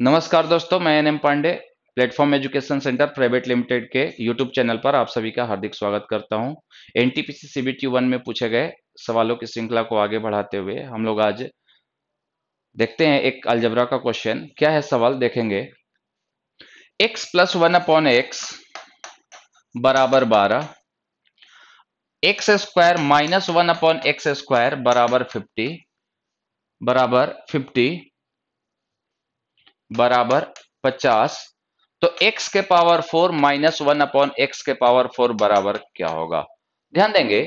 नमस्कार दोस्तों मैं N M Pandey platform education centre private limited के यूट्यूब चैनल पर आप सभी का हार्दिक स्वागत करता हूं एनटीपीसी सीबीटी वन में पूछे गए सवालों की श्रृंखला को आगे बढ़ाते हुए हम लोग आज देखते हैं एक अलजबरा का क्वेश्चन क्या है सवाल देखेंगे X plus one upon x बराबर बारह X square minus one upon X square बराबर फिफ्टी बराबर फिफ्टी बराबर पचास तो x के power four minus one upon x के पावर फोर बराबर क्या होगा ध्यान देंगे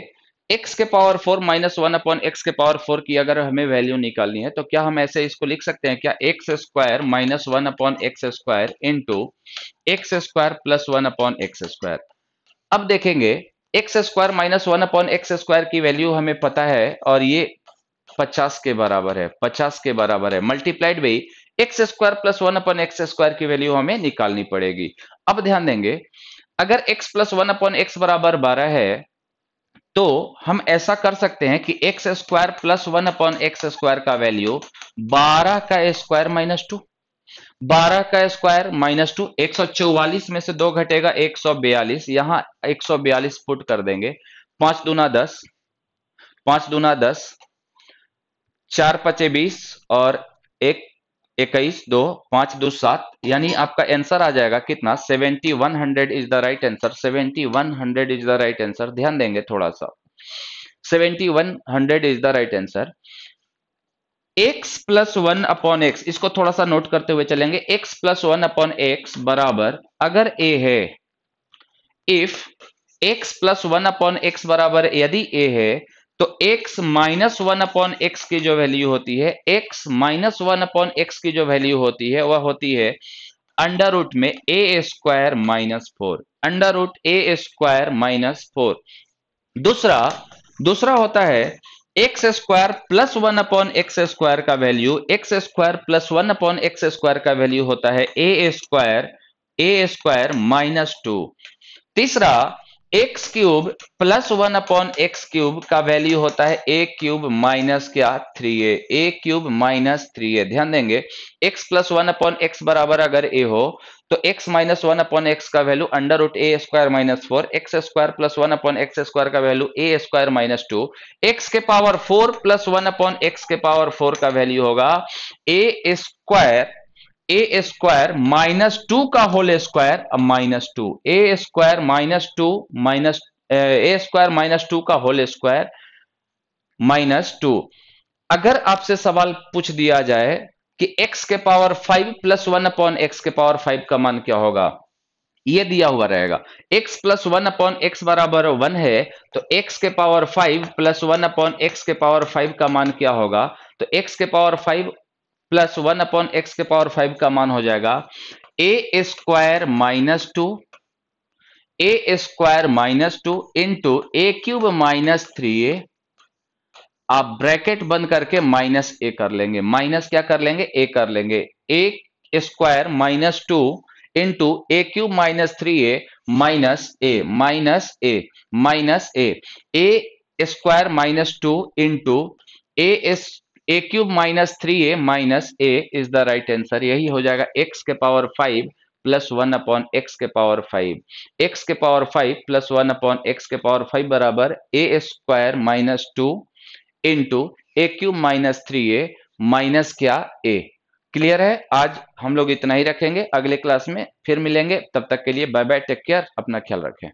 x के power four minus one upon x के पावर फोर की अगर हमें वैल्यू निकालनी है तो क्या हम ऐसे इसको लिख सकते हैं क्या X square minus one upon X square into X square plus one upon X square अब देखेंगे X square minus one upon X square की वैल्यू हमें पता है और ये पचास के बराबर है पचास के बराबर है मल्टीप्लाइड भी X square plus one upon X square की वैल्यू हमें निकालनी पड़ेगी अब ध्यान देंगे अगर x plus one upon x बराबर बारह है तो हम ऐसा कर सकते हैं कि X square plus one upon X square का वैल्यू बारह का स्क्वायर माइनस टू बारह का स्क्वायर माइनस टू एक सौ चौवालीस में से दो घटेगा एक सौ बयालीस यहां एक सौ बयालीस फुट कर देंगे पांच दूना दस पांच दूना दस चार पचे बीस और एक इक्कीस दो पांच दो सात यानी आपका आंसर आ जाएगा कितना seventy one hundred is the right answer seventy one hundred is the right answer ध्यान देंगे थोड़ा सा seventy one hundred is the right answer X plus one upon X इसको थोड़ा सा नोट करते हुए चलेंगे X plus one upon x बराबर अगर ए है if X plus one upon x बराबर यदि ए है तो x minus one upon X की जो वैल्यू होती है x minus one upon X की जो वैल्यू होती है वह होती है अंडर रूट में A square minus four under root A square minus four दूसरा दूसरा होता है X square plus one upon X square का value X square plus one upon X square का वैल्यू होता है A square A square minus two तीसरा X cube plus one upon X cube का वैल्यू होता है ए क्यूब माइनस क्या three A A cube minus three A ध्यान देंगे x plus one upon x बराबर अगर ए हो तो X minus one upon X का value under root A square minus four X square plus one upon X square का value A square minus two X के power four plus one upon x के power four का value होगा A square A square minus two का whole square अब minus two A square minus two minus A square minus two का whole square minus two अगर आपसे सवाल पूछ दिया जाए कि x के power five plus one upon x के पावर फाइव का मान क्या होगा ये दिया हुआ रहेगा x plus one upon x बराबर वन है तो x के power five plus one upon x के पावर फाइव का मान क्या होगा तो x के power five plus one upon x के पावर फाइव का मान हो जाएगा a square minus two A square minus two into a cube minus three a आप ब्रैकेट बंद करके माइनस ए कर लेंगे माइनस क्या कर लेंगे ए कर लेंगे a square minus two into a cube minus three a minus a minus a minus a a square minus two into a A cube minus three a minus a is the right answer यही हो जाएगा x के power five plus one upon x के power five x के power five plus one upon x के power five बराबर a square minus two into a cube minus three a minus क्या a clear है आज हम लोग इतना ही रखेंगे अगले क्लास में फिर मिलेंगे तब तक के लिए बाय बाय टेक केयर अपना ख्याल रखें